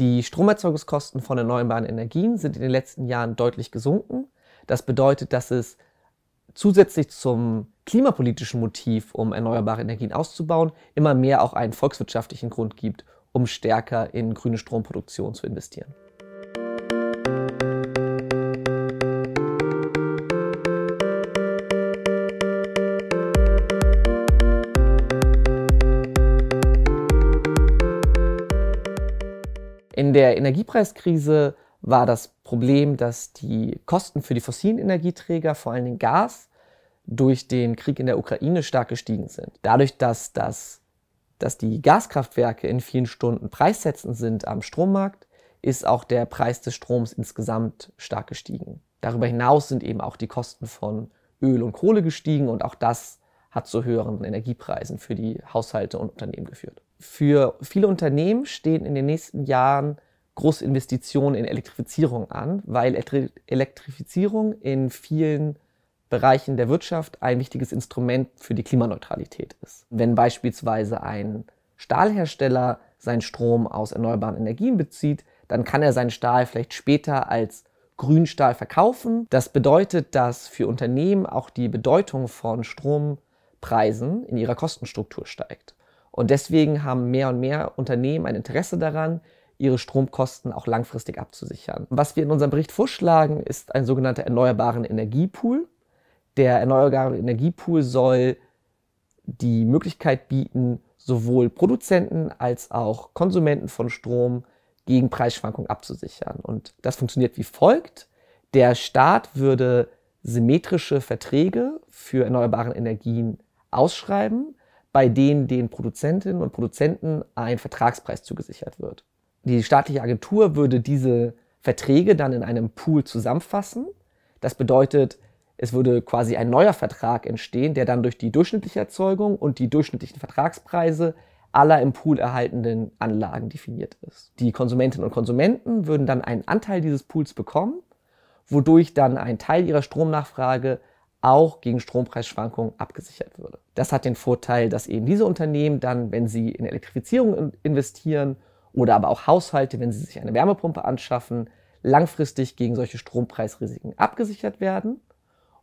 Die Stromerzeugungskosten von erneuerbaren Energien sind in den letzten Jahren deutlich gesunken. Das bedeutet, dass es zusätzlich zum klimapolitischen Motiv, um erneuerbare Energien auszubauen, immer mehr auch einen volkswirtschaftlichen Grund gibt, um stärker in grüne Stromproduktion zu investieren. In der Energiepreiskrise war das Problem, dass die Kosten für die fossilen Energieträger, vor allem Gas, durch den Krieg in der Ukraine stark gestiegen sind. Dadurch, dass, das, dass die Gaskraftwerke in vielen Stunden preissetzend sind am Strommarkt, ist auch der Preis des Stroms insgesamt stark gestiegen. Darüber hinaus sind eben auch die Kosten von Öl und Kohle gestiegen und auch das hat zu höheren Energiepreisen für die Haushalte und Unternehmen geführt. Für viele Unternehmen stehen in den nächsten Jahren große Investitionen in Elektrifizierung an, weil Elektrifizierung in vielen Bereichen der Wirtschaft ein wichtiges Instrument für die Klimaneutralität ist. Wenn beispielsweise ein Stahlhersteller seinen Strom aus erneuerbaren Energien bezieht, dann kann er seinen Stahl vielleicht später als Grünstahl verkaufen. Das bedeutet, dass für Unternehmen auch die Bedeutung von Strompreisen in ihrer Kostenstruktur steigt. Und deswegen haben mehr und mehr Unternehmen ein Interesse daran, ihre Stromkosten auch langfristig abzusichern. Was wir in unserem Bericht vorschlagen, ist ein sogenannter erneuerbaren Energiepool. Der erneuerbare Energiepool soll die Möglichkeit bieten, sowohl Produzenten als auch Konsumenten von Strom gegen Preisschwankungen abzusichern. Und das funktioniert wie folgt. Der Staat würde symmetrische Verträge für erneuerbare Energien ausschreiben, bei denen den Produzentinnen und Produzenten ein Vertragspreis zugesichert wird. Die staatliche Agentur würde diese Verträge dann in einem Pool zusammenfassen. Das bedeutet, es würde quasi ein neuer Vertrag entstehen, der dann durch die durchschnittliche Erzeugung und die durchschnittlichen Vertragspreise aller im Pool erhaltenen Anlagen definiert ist. Die Konsumentinnen und Konsumenten würden dann einen Anteil dieses Pools bekommen, wodurch dann ein Teil ihrer Stromnachfrage auch gegen Strompreisschwankungen abgesichert würde. Das hat den Vorteil, dass eben diese Unternehmen dann, wenn sie in Elektrifizierung investieren oder aber auch Haushalte, wenn sie sich eine Wärmepumpe anschaffen, langfristig gegen solche Strompreisrisiken abgesichert werden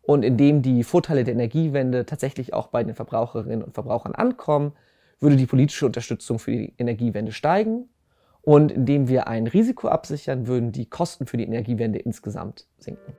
und indem die Vorteile der Energiewende tatsächlich auch bei den Verbraucherinnen und Verbrauchern ankommen, würde die politische Unterstützung für die Energiewende steigen und indem wir ein Risiko absichern, würden die Kosten für die Energiewende insgesamt sinken.